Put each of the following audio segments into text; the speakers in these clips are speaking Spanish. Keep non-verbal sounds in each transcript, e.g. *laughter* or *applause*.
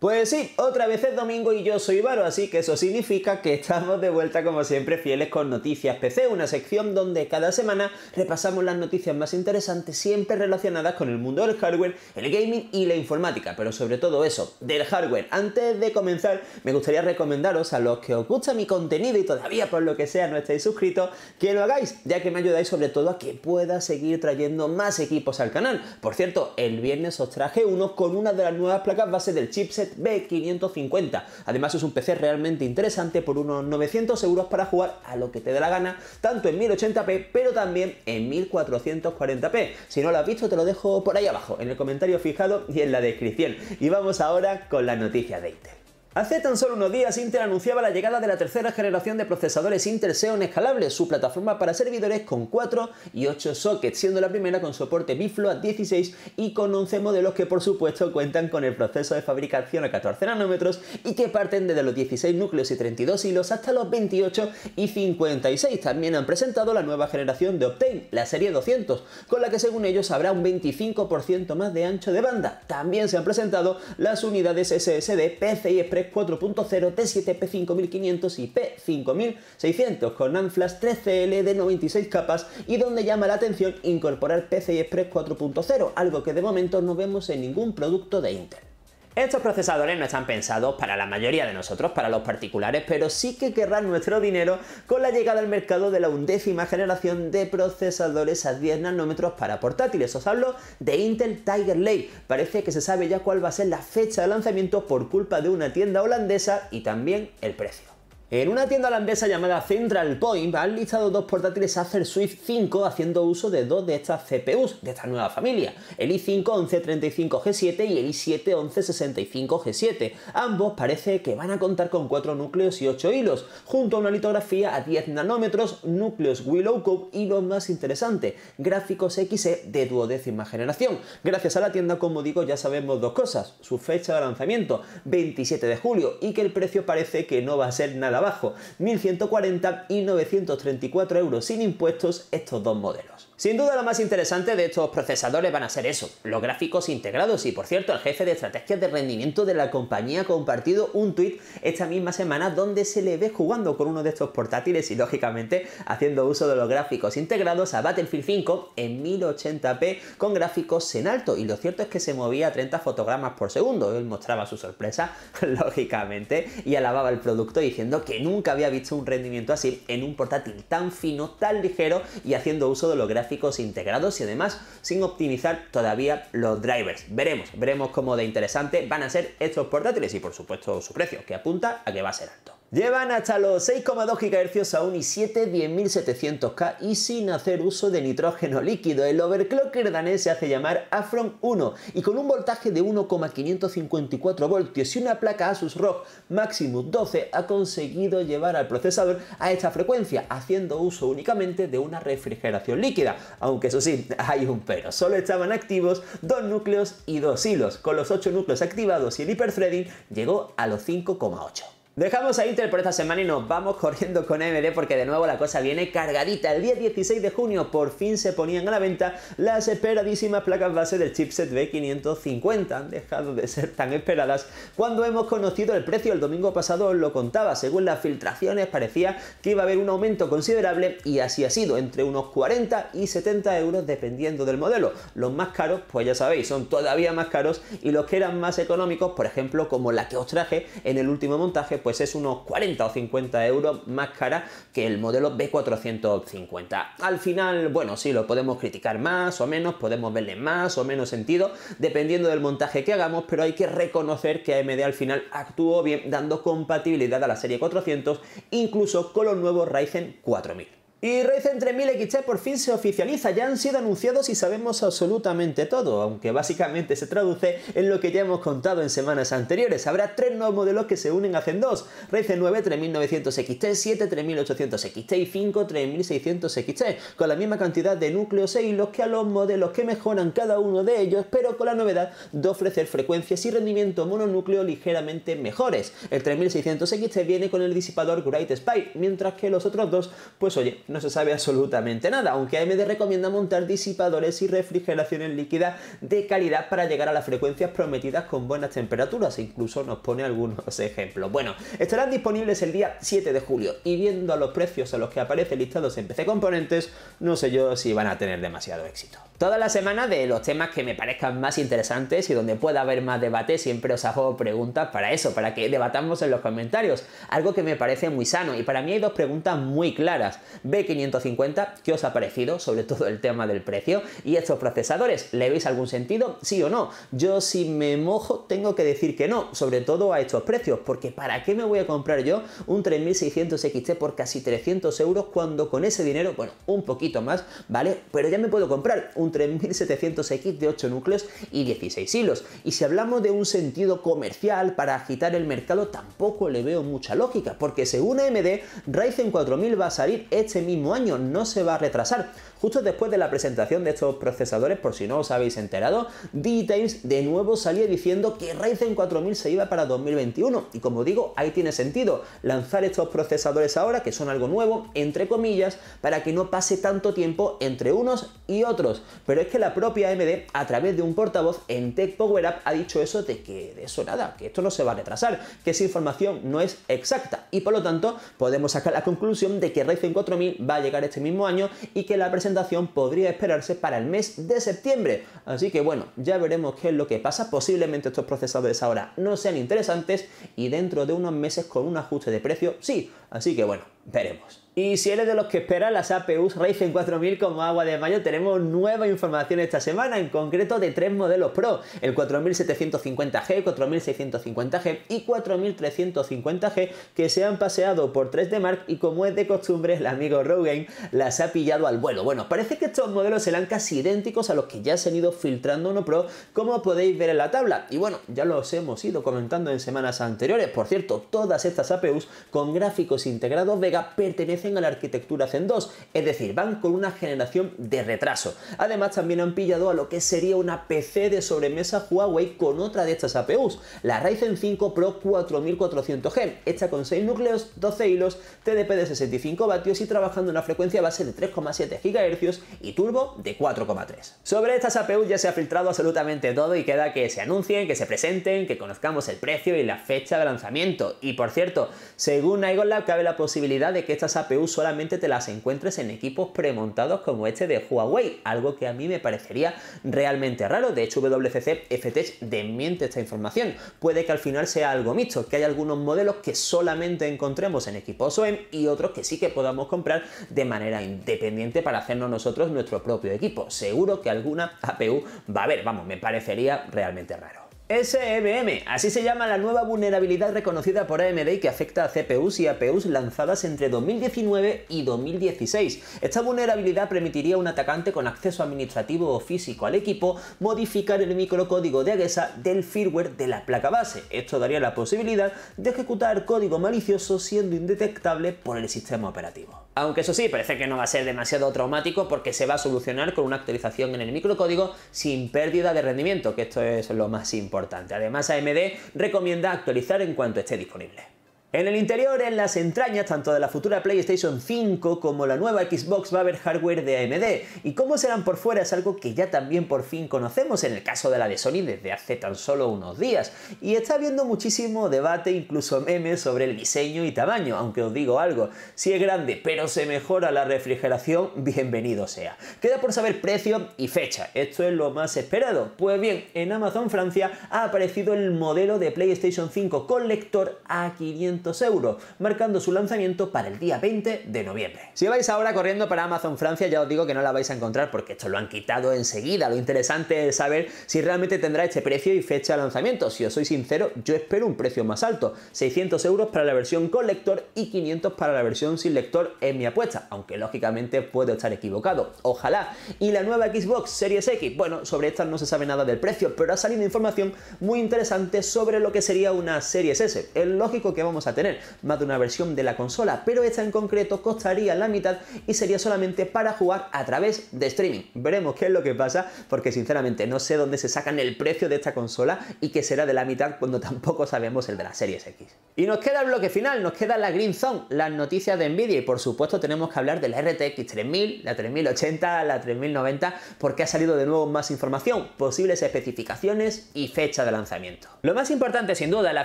Pues sí, otra vez es domingo y yo soy Varo, así que eso significa que estamos de vuelta como siempre fieles con Noticias PC, una sección donde cada semana repasamos las noticias más interesantes siempre relacionadas con el mundo del hardware, el gaming y la informática, pero sobre todo eso, del hardware. Antes de comenzar, me gustaría recomendaros a los que os gusta mi contenido y todavía por lo que sea no estáis suscritos, que lo hagáis, ya que me ayudáis sobre todo a que pueda seguir trayendo más equipos al canal. Por cierto, el viernes os traje uno con una de las nuevas placas base del chipset B550. Además es un PC realmente interesante por unos 900 euros para jugar a lo que te dé la gana, tanto en 1080p pero también en 1440p. Si no lo has visto te lo dejo por ahí abajo, en el comentario fijado y en la descripción. Y vamos ahora con la noticia de Intel. Hace tan solo unos días Intel anunciaba la llegada de la tercera generación de procesadores Intel Xeon escalables, su plataforma para servidores con 4 y 8 sockets, siendo la primera con soporte a 16 y con 11 modelos que por supuesto cuentan con el proceso de fabricación a 14 nanómetros y que parten desde los 16 núcleos y 32 hilos hasta los 28 y 56. También han presentado la nueva generación de Optane, la serie 200, con la que según ellos habrá un 25% más de ancho de banda. También se han presentado las unidades SSD, y Express 4.0, T7, P5500 y P5600 con Anflash 3CL de 96 capas y donde llama la atención incorporar PCI Express 4.0, algo que de momento no vemos en ningún producto de Intel. Estos procesadores no están pensados para la mayoría de nosotros, para los particulares, pero sí que querrán nuestro dinero con la llegada al mercado de la undécima generación de procesadores a 10 nanómetros para portátiles. Os hablo de Intel Tiger Lake. Parece que se sabe ya cuál va a ser la fecha de lanzamiento por culpa de una tienda holandesa y también el precio. En una tienda holandesa llamada Central Point han listado dos portátiles Acer Swift 5 haciendo uso de dos de estas CPUs de esta nueva familia, el i5-1135G7 y el i7-1165G7. Ambos parece que van a contar con 4 núcleos y 8 hilos, junto a una litografía a 10 nanómetros, núcleos Willow Cove y lo más interesante, gráficos XE de duodécima generación. Gracias a la tienda, como digo, ya sabemos dos cosas, su fecha de lanzamiento, 27 de julio, y que el precio parece que no va a ser nada abajo, 1140 y 934 euros sin impuestos estos dos modelos. Sin duda lo más interesante de estos procesadores van a ser eso, los gráficos integrados y por cierto el jefe de estrategias de rendimiento de la compañía ha compartido un tweet esta misma semana donde se le ve jugando con uno de estos portátiles y lógicamente haciendo uso de los gráficos integrados a Battlefield 5 en 1080p con gráficos en alto y lo cierto es que se movía a 30 fotogramas por segundo, él mostraba su sorpresa *laughs* lógicamente y alababa el producto diciendo que nunca había visto un rendimiento así en un portátil tan fino, tan ligero y haciendo uso de los gráficos integrados y además sin optimizar todavía los drivers. Veremos, veremos cómo de interesante van a ser estos portátiles y por supuesto su precio, que apunta a que va a ser alto. Llevan hasta los 6,2 GHz a un i 7 10700K y sin hacer uso de nitrógeno líquido. El overclocker danés se hace llamar Afron 1 y con un voltaje de 1,554 voltios y una placa Asus ROG Maximus 12 ha conseguido llevar al procesador a esta frecuencia haciendo uso únicamente de una refrigeración líquida. Aunque eso sí, *laughs* hay un pero. Solo estaban activos dos núcleos y dos hilos. Con los 8 núcleos activados y el hiperthreading llegó a los 5,8. Dejamos a Inter por esta semana y nos vamos corriendo con AMD porque de nuevo la cosa viene cargadita. El día 16 de junio por fin se ponían a la venta las esperadísimas placas base del chipset B550. Han dejado de ser tan esperadas cuando hemos conocido el precio. El domingo pasado os lo contaba. Según las filtraciones parecía que iba a haber un aumento considerable y así ha sido, entre unos 40 y 70 euros dependiendo del modelo. Los más caros, pues ya sabéis, son todavía más caros y los que eran más económicos, por ejemplo, como la que os traje en el último montaje, pues pues es unos 40 o 50 euros más cara que el modelo B450. Al final, bueno, sí, lo podemos criticar más o menos, podemos verle más o menos sentido, dependiendo del montaje que hagamos, pero hay que reconocer que AMD al final actuó bien dando compatibilidad a la serie 400, incluso con los nuevos Ryzen 4000. Y Ryzen 3000 XT por fin se oficializa, ya han sido anunciados y sabemos absolutamente todo, aunque básicamente se traduce en lo que ya hemos contado en semanas anteriores. Habrá tres nuevos modelos que se unen, a zen 2 Ryzen 9 3900XT, 7 3800XT y 5 3600XT, con la misma cantidad de núcleos e hilos que a los modelos que mejoran cada uno de ellos, pero con la novedad de ofrecer frecuencias y rendimiento mononúcleo ligeramente mejores. El 3600XT viene con el disipador Great Spy, mientras que los otros dos, pues oye, no se sabe absolutamente nada, aunque AMD recomienda montar disipadores y refrigeraciones líquidas de calidad para llegar a las frecuencias prometidas con buenas temperaturas e incluso nos pone algunos *laughs* ejemplos. Bueno, estarán disponibles el día 7 de julio y viendo los precios a los que aparecen listados en PC Componentes, no sé yo si van a tener demasiado éxito. Toda la semana de los temas que me parezcan más interesantes y donde pueda haber más debate siempre os hago preguntas para eso, para que debatamos en los comentarios, algo que me parece muy sano y para mí hay dos preguntas muy claras. 550 ¿qué os ha parecido? Sobre todo el tema del precio. ¿Y estos procesadores? ¿Le veis algún sentido? ¿Sí o no? Yo si me mojo tengo que decir que no, sobre todo a estos precios, porque ¿para qué me voy a comprar yo un 3600 XT por casi 300 euros cuando con ese dinero, bueno, un poquito más, ¿vale? Pero ya me puedo comprar un 3700X de 8 núcleos y 16 hilos. Y si hablamos de un sentido comercial para agitar el mercado, tampoco le veo mucha lógica, porque según AMD, Ryzen 4000 va a salir este año, no se va a retrasar. Justo después de la presentación de estos procesadores, por si no os habéis enterado, Details de nuevo salía diciendo que Ryzen 4000 se iba para 2021 y como digo, ahí tiene sentido lanzar estos procesadores ahora, que son algo nuevo, entre comillas, para que no pase tanto tiempo entre unos y otros. Pero es que la propia AMD, a través de un portavoz en Tech Power Up, ha dicho eso de que de eso nada, que esto no se va a retrasar, que esa información no es exacta y por lo tanto podemos sacar la conclusión de que Ryzen 4000 va a llegar este mismo año y que la presentación podría esperarse para el mes de septiembre. Así que bueno, ya veremos qué es lo que pasa. Posiblemente estos procesadores ahora no sean interesantes y dentro de unos meses con un ajuste de precio, sí, Así que bueno, veremos. Y si eres de los que espera las APUs Ryzen 4000 como agua de mayo, tenemos nueva información esta semana, en concreto de tres modelos Pro, el 4750G, 4650G y 4350G, que se han paseado por 3D Mark y como es de costumbre, el amigo Rogaine las ha pillado al vuelo. Bueno, parece que estos modelos serán casi idénticos a los que ya se han ido filtrando uno Pro, como podéis ver en la tabla. Y bueno, ya los hemos ido comentando en semanas anteriores. Por cierto, todas estas APUs con gráficos integrados Vega pertenecen a la arquitectura Zen 2, es decir, van con una generación de retraso. Además, también han pillado a lo que sería una PC de sobremesa Huawei con otra de estas APUs, la Ryzen 5 Pro 4400G, hecha con 6 núcleos, 12 hilos, TDP de 65 vatios y trabajando en una frecuencia base de 3,7 GHz y turbo de 4,3. Sobre estas APUs ya se ha filtrado absolutamente todo y queda que se anuncien, que se presenten, que conozcamos el precio y la fecha de lanzamiento. Y por cierto, según Igon cabe la posibilidad de que estas APU solamente te las encuentres en equipos premontados como este de Huawei, algo que a mí me parecería realmente raro. De hecho, WCC FTech desmiente esta información. Puede que al final sea algo mixto, que hay algunos modelos que solamente encontremos en equipos OEM y otros que sí que podamos comprar de manera independiente para hacernos nosotros nuestro propio equipo. Seguro que alguna APU va a haber, vamos, me parecería realmente raro. SMM, así se llama la nueva vulnerabilidad reconocida por AMD que afecta a CPUs y APUs lanzadas entre 2019 y 2016. Esta vulnerabilidad permitiría a un atacante con acceso administrativo o físico al equipo modificar el microcódigo de AGESA del firmware de la placa base. Esto daría la posibilidad de ejecutar código malicioso siendo indetectable por el sistema operativo. Aunque eso sí, parece que no va a ser demasiado traumático porque se va a solucionar con una actualización en el microcódigo sin pérdida de rendimiento, que esto es lo más importante. Además, AMD recomienda actualizar en cuanto esté disponible. En el interior, en las entrañas tanto de la futura PlayStation 5 como la nueva Xbox va a haber hardware de AMD, y cómo serán por fuera es algo que ya también por fin conocemos en el caso de la de Sony desde hace tan solo unos días, y está habiendo muchísimo debate, incluso memes, sobre el diseño y tamaño, aunque os digo algo, si es grande pero se mejora la refrigeración, *laughs* bienvenido sea. Queda por saber precio y fecha, esto es lo más esperado. Pues bien, en Amazon Francia ha aparecido el modelo de PlayStation 5 con lector a 500 euros, marcando su lanzamiento para el día 20 de noviembre. Si vais ahora corriendo para Amazon Francia, ya os digo que no la vais a encontrar porque esto lo han quitado enseguida. Lo interesante es saber si realmente tendrá este precio y fecha de lanzamiento. Si os soy sincero, yo espero un precio más alto, 600 euros para la versión con lector y 500 para la versión sin lector es mi apuesta, aunque lógicamente puedo estar equivocado. Ojalá. ¿Y la nueva Xbox Series X? Bueno, sobre esta no se sabe nada del precio, pero ha salido información muy interesante sobre lo que sería una Series S. Es lógico que vamos a tener más de una versión de la consola, pero esta en concreto costaría la mitad y sería solamente para jugar a través de streaming. Veremos qué es lo que pasa, porque sinceramente no sé dónde se sacan el precio de esta consola y que será de la mitad cuando tampoco sabemos el de las Series X. Y nos queda el bloque final, nos queda la Green Zone, las noticias de Nvidia y por supuesto tenemos que hablar de la RTX 3000, la 3080, la 3090, porque ha salido de nuevo más información, posibles especificaciones y fecha de lanzamiento. Lo más importante sin duda es la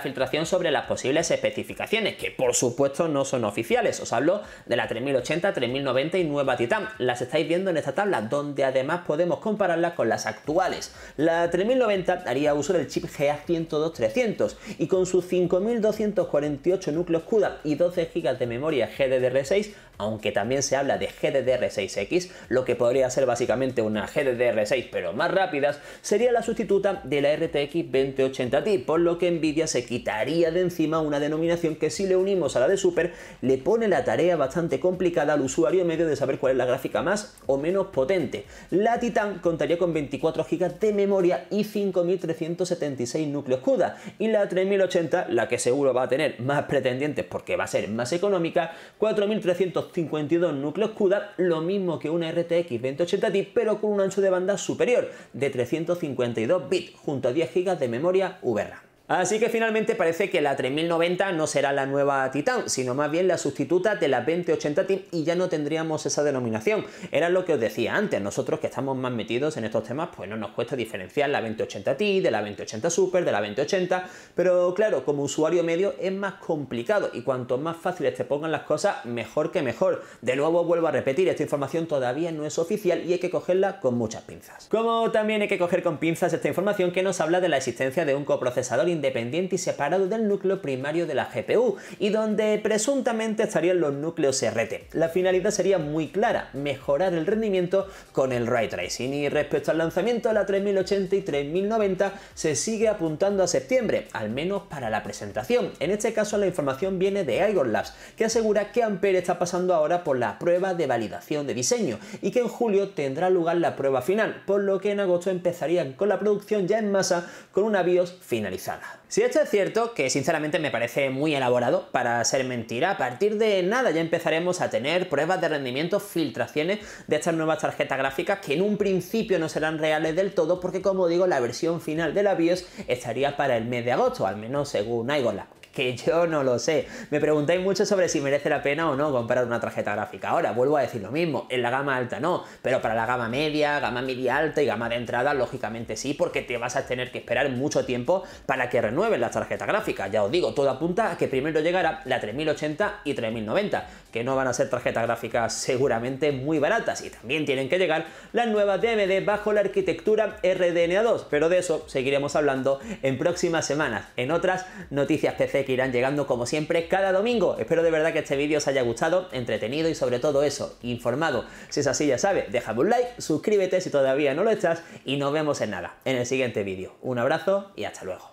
filtración sobre las posibles especificaciones que por supuesto no son oficiales. Os hablo de la 3080, 3090 y nueva Titan. Las estáis viendo en esta tabla, donde además podemos compararlas con las actuales. La 3090 haría uso del chip GA102-300 y con sus 5248 núcleos CUDA y 12 GB de memoria GDDR6 aunque también se habla de GDDR6X, lo que podría ser básicamente una GDDR6 pero más rápidas, sería la sustituta de la RTX 2080 Ti, por lo que Nvidia se quitaría de encima una denominación que si le unimos a la de Super le pone la tarea bastante complicada al usuario medio de saber cuál es la gráfica más o menos potente. La Titan contaría con 24 GB de memoria y 5376 núcleos CUDA y la 3080, la que seguro va a tener más pretendientes porque va a ser más económica, 4300 52 núcleos CUDA, lo mismo que una RTX 2080 Ti, pero con un ancho de banda superior de 352 bits junto a 10 GB de memoria VRAM. Así que finalmente parece que la 3090 no será la nueva Titan, sino más bien la sustituta de la 2080 Ti y ya no tendríamos esa denominación. Era lo que os decía antes, nosotros que estamos más metidos en estos temas, pues no nos cuesta diferenciar la 2080 Ti de la 2080 Super, de la 2080, pero claro, como usuario medio es más complicado y cuanto más fáciles te pongan las cosas, mejor que mejor. De nuevo vuelvo a repetir, esta información todavía no es oficial y hay que cogerla con muchas pinzas. Como también hay que coger con pinzas esta información que nos habla de la existencia de un coprocesador independiente y separado del núcleo primario de la GPU y donde presuntamente estarían los núcleos RT. La finalidad sería muy clara, mejorar el rendimiento con el ray tracing y respecto al lanzamiento de la 3080 y 3090 se sigue apuntando a septiembre, al menos para la presentación. En este caso la información viene de Igor Labs, que asegura que Ampere está pasando ahora por la prueba de validación de diseño y que en julio tendrá lugar la prueba final, por lo que en agosto empezarían con la producción ya en masa con una BIOS finalizada. Si esto es cierto, que sinceramente me parece muy elaborado para ser mentira, a partir de nada ya empezaremos a tener pruebas de rendimiento, filtraciones de estas nuevas tarjetas gráficas que en un principio no serán reales del todo porque como digo la versión final de la BIOS estaría para el mes de agosto, al menos según iGoLab que yo no lo sé. Me preguntáis mucho sobre si merece la pena o no comprar una tarjeta gráfica. Ahora, vuelvo a decir lo mismo, en la gama alta no, pero para la gama media, gama media alta y gama de entrada, lógicamente sí, porque te vas a tener que esperar mucho tiempo para que renueven las tarjetas gráfica. Ya os digo, todo apunta a que primero llegará la 3080 y 3090, que no van a ser tarjetas gráficas seguramente muy baratas y también tienen que llegar las nuevas dmd bajo la arquitectura RDNA 2, pero de eso seguiremos hablando en próximas semanas, en otras noticias PC que irán llegando como siempre cada domingo. Espero de verdad que este vídeo os haya gustado, entretenido y sobre todo eso, informado. Si es así ya sabes, déjame un like, suscríbete si todavía no lo estás y nos vemos en nada, en el siguiente vídeo. Un abrazo y hasta luego.